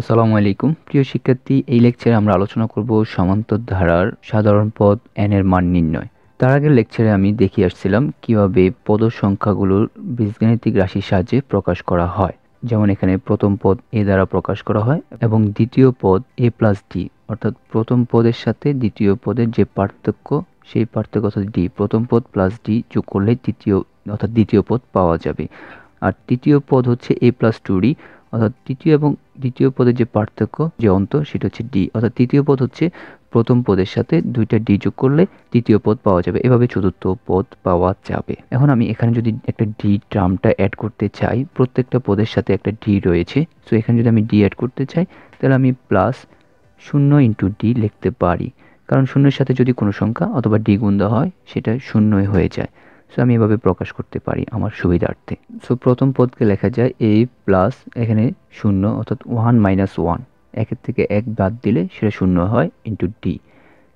আসসালামু আলাইকুম প্রিয় শিক্ষার্থী এই লেকচারে আমরা আলোচনা করব সমান্তর ধারার সাধারণ পদ এন এর মান নির্ণয় তার আগের লেকচারে আমি দেখিয়ে আসছিলাম কিভাবে পদ সংখ্যাগুলোর বীজগাণিতিক রাশির সাহায্যে প্রকাশ করা হয় যেমন এখানে প্রথম পদ এ দ্বারা প্রকাশ করা হয় এবং দ্বিতীয় পদ এ প্লাস ডি অর্থাৎ প্রথম পদের সাথে দ্বিতীয় পদের যে পার্থক্য সেই পার্থক্য অর্থাৎ ডি প্রথম পদ প্লাস ডি যোগ করলে তৃতীয় অর্থাৎ দ্বিতীয় পদ পাওয়া যাবে আর তৃতীয় পদ হচ্ছে এ প্লাস টু ডি অর্থাৎ তৃতীয় এবং দ্বিতীয় পদের যে পার্থক্য যে অন্ত সেটা হচ্ছে ডি অর্থাৎ তৃতীয় পদ হচ্ছে প্রথম পদের সাথে দুইটা ডি যোগ করলে তৃতীয় পদ পাওয়া যাবে এভাবে চতুর্থ পদ পাওয়া যাবে এখন আমি এখানে যদি একটা ডি টার্মটা অ্যাড করতে চাই প্রত্যেকটা পদের সাথে একটা ডি রয়েছে সো এখানে যদি আমি ডি অ্যাড করতে চাই তাহলে আমি প্লাস শূন্য ইন্টু ডি লিখতে পারি কারণ শূন্যের সাথে যদি কোনো সংখ্যা অথবা ডি গুণ হয় সেটা শূন্যই হয়ে যায় সো আমি এভাবে প্রকাশ করতে পারি আমার সুবিধার্থে সো প্রথম পদকে লেখা যায় এ প্লাস এখানে শূন্য অর্থাৎ ওয়ান মাইনাস ওয়ান একের থেকে এক বাদ দিলে সেটা শূন্য হয় ইন্টু ডি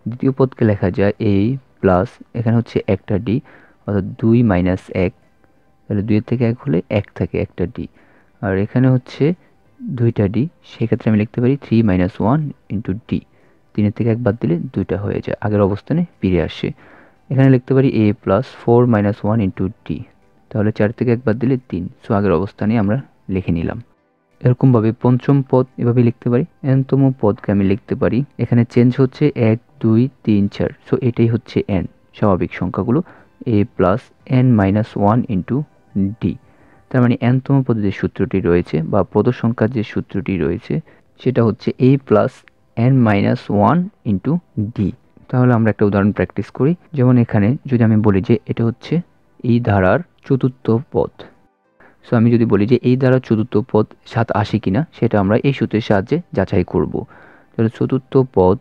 দ্বিতীয় পদকে লেখা যায় এ প্লাস এখানে হচ্ছে একটা ডি অর্থাৎ দুই মাইনাস এক তাহলে দুইয়ের থেকে এক হলে এক থাকে একটা ডি আর এখানে হচ্ছে দুইটা ডি সেক্ষেত্রে আমি লিখতে পারি three minus one into d তিনের থেকে এক বাদ দিলে দুইটা হয়ে যায় আগের অবস্থানে ফিরে আসে এখানে লিখতে পারি a plus four minus one into d তাহলে চার থেকে একবার দিলে তিন সো আগের অবস্থানে আমরা লিখে নিলাম এরকমভাবে পঞ্চম পদ এভাবে লিখতে পারি এনতম পদকে আমি লিখতে পারি এখানে চেঞ্জ হচ্ছে এক দুই তিন চার সো এটাই হচ্ছে এন স্বাভাবিক সংখ্যাগুলো a plus n minus one into d তার মানে এনতম পদে যে সূত্রটি রয়েছে বা পদ সংখ্যার যে সূত্রটি রয়েছে সেটা হচ্ছে a plus n minus one into d তাহলে আমরা একটা উদাহরণ প্র্যাকটিস করি যেমন এখানে যদি আমি বলি যে এটা হচ্ছে এই ধারার চতুর্থ পদ সো আমি যদি বলি যে এই ধারার চতুর্থ পদ সাত আসে কিনা সেটা আমরা এই সূত্রের সাহায্যে যাচাই করব তাহলে চতুর্থ পদ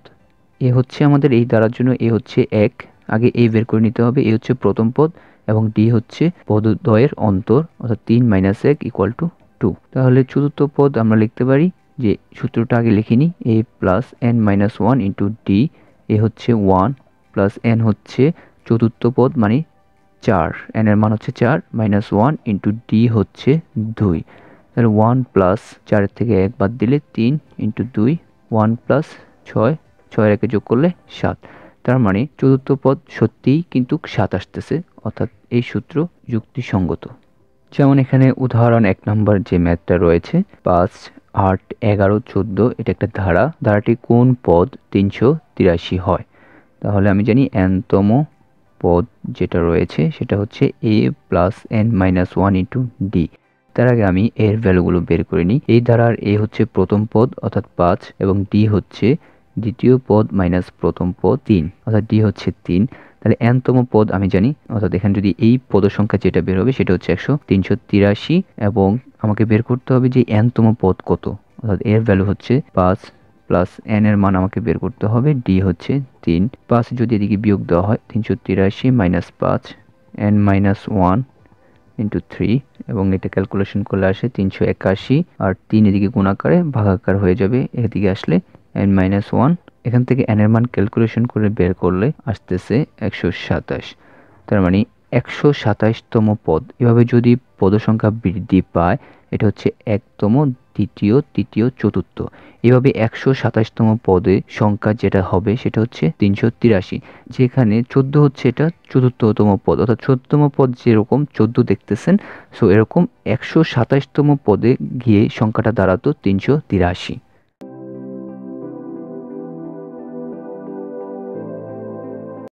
এ হচ্ছে আমাদের এই ধারার জন্য এ হচ্ছে এক আগে এ বের করে নিতে হবে এ হচ্ছে প্রথম পদ এবং ডি হচ্ছে পদদ্বয়ের অন্তর অর্থাৎ তিন মাইনাস এক ইকুয়াল টু টু তাহলে চতুর্থ পদ আমরা লিখতে পারি যে সূত্রটা আগে লিখিনি a plus n minus one into d a হচ্ছে ওয়ান প্লাস এন হচ্ছে চতুর্থ পদ মানে চার এন এর মান হচ্ছে চার মাইনাস ওয়ান ইন্টু ডি হচ্ছে দুই তাহলে ওয়ান প্লাস চারের থেকে এক বাদ দিলে তিন ইন্টু দুই ওয়ান প্লাস ছয় ছয়ের একে যোগ করলে সাত তার মানে চতুর্থ পদ সত্যিই কিন্তু সাত আসতেছে অর্থাৎ এই সূত্র যুক্তিসঙ্গত যেমন এখানে উদাহরণ এক নম্বর যে ম্যাথটা রয়েছে পাঁচ আট এগারো চোদ্দ এটা একটা ধারা ধারাটি কোন পদ তিনশো তিরাশি হয় তাহলে আমি জানি এনতম পদ যেটা রয়েছে সেটা হচ্ছে a plus n minus one into d তার আগে আমি এর ভ্যালুগুলো বের করে নিই এই ধারার এ হচ্ছে প্রথম পদ অর্থাৎ পাঁচ এবং ডি হচ্ছে দ্বিতীয় পদ মাইনাস প্রথম পদ তিন অর্থাৎ ডি হচ্ছে তিন তাহলে এনতম পদ আমি জানি অর্থাৎ এখানে যদি এই সংখ্যা যেটা বের হবে সেটা হচ্ছে একশো তিনশো তিরাশি এবং আমাকে বের করতে হবে যে এনতম পদ কত অর্থাৎ এর ভ্যালু হচ্ছে পাঁচ প্লাস এন এর মান আমাকে বের করতে হবে ডি হচ্ছে তিন পাঁচ যদি এদিকে বিয়োগ দেওয়া হয় তিনশো তিরাশি মাইনাস পাঁচ n minus one into three এবং এটা ক্যালকুলেশন করলে আসে তিনশো একাশি আর তিন এদিকে গুণাকারে ভাগাকার হয়ে যাবে এদিকে আসলে এন মাইনাস ওয়ান এখান থেকে এনের মান ক্যালকুলেশন করে বের করলে আসতেছে একশো সাতাশ তার মানে একশো সাতাশতম পদ এভাবে যদি পদসংখ্যা বৃদ্ধি পায় এটা হচ্ছে একতম দ্বিতীয় তৃতীয় চতুর্থ এভাবে একশো সাতাশতম পদে সংখ্যা যেটা হবে সেটা হচ্ছে তিনশো তিরাশি যেখানে চোদ্দ হচ্ছে এটা চতুর্থতম পদ অর্থাৎ চোদ্দতম পদ যেরকম চোদ্দ দেখতেছেন সো এরকম একশো সাতাশতম পদে গিয়ে সংখ্যাটা দাঁড়াতো তিনশো তিরাশি